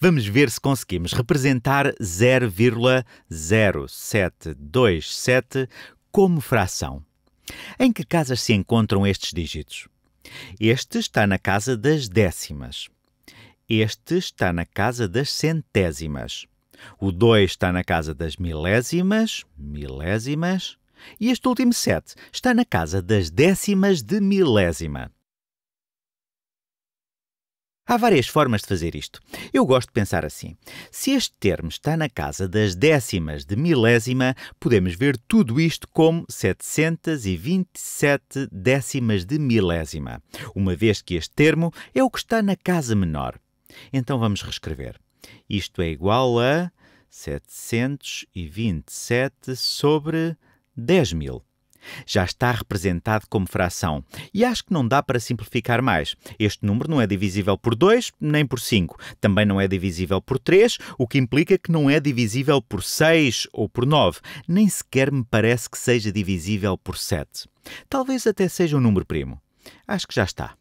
Vamos ver se conseguimos representar 0,0727 como fração. Em que casas se encontram estes dígitos? Este está na casa das décimas. Este está na casa das centésimas. O 2 está na casa das milésimas, milésimas. E este último 7 está na casa das décimas de milésima. Há várias formas de fazer isto. Eu gosto de pensar assim: se este termo está na casa das décimas de milésima, podemos ver tudo isto como 727 décimas de milésima, uma vez que este termo é o que está na casa menor. Então vamos reescrever. Isto é igual a 727 sobre 10 mil já está representado como fração. E acho que não dá para simplificar mais. Este número não é divisível por 2 nem por 5. Também não é divisível por 3, o que implica que não é divisível por 6 ou por 9. Nem sequer me parece que seja divisível por 7. Talvez até seja um número primo. Acho que já está.